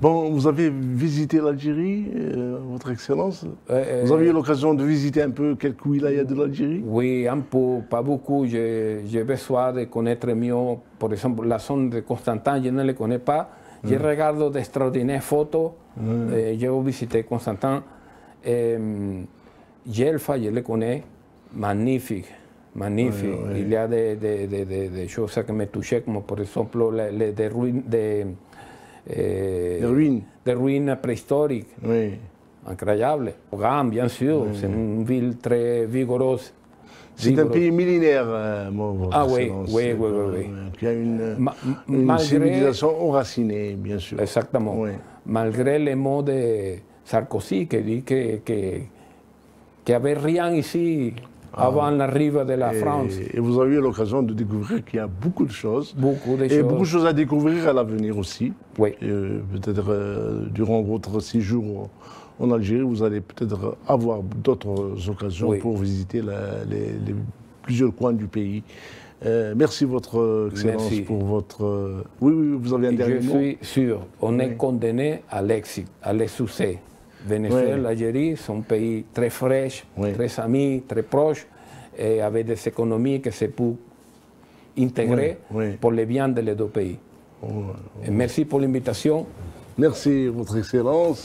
Bon, vous avez visité l'Algérie, euh, Votre Excellence. Euh, vous avez eu l'occasion de visiter un peu quelques wilayas de l'Algérie Oui, un peu, pas beaucoup. J'ai besoin de connaître mieux, par exemple, la zone de Constantin, je ne la connais pas. Je regarde mm. regarde d'extraordinaires photos. je mm. Euh, j'ai Constantin. Mm, Jelfa, je le connais, magnifique. Magnifique. Il y a des, choses qui me touché, comme par exemple les, ruines. Des, eh, de, ruïne. de ruïnes préhistoriques. Oui. Incroyable. Gand, bien sûr, oui. c'est une ville très vigoureuse. C'est un pays millénaire, euh, bon, Ah oui, oui, oui, oui, oui. Il a une, Ma, une malgré, civilisation enracinée, bien sûr. Exactement. Oui. Malgré les mots de Sarkozy qui dit qu'il n'y que, que avait rien ici Ah. avant l'arrivée de la France. Et vous avez eu l'occasion de découvrir qu'il y a beaucoup de choses. Beaucoup de et beaucoup de choses à découvrir à l'avenir aussi. Oui. Euh, peut-être euh, durant votre séjour en Algérie, vous allez peut-être avoir d'autres occasions pour visiter les, plusieurs coins du pays. Euh, merci, Votre Excellence, pour votre. Oui, oui, vous avez un dernier mot. Je suis sûr, on est condamné à l'excès. Venezuela, et l'Algérie sont pays très fraîches, très amis, très proches, eh, et avec des économies qui se peuvent intégrer pour les biens des deux pays. Merci pour l'invitation. Merci, Votre Excellence.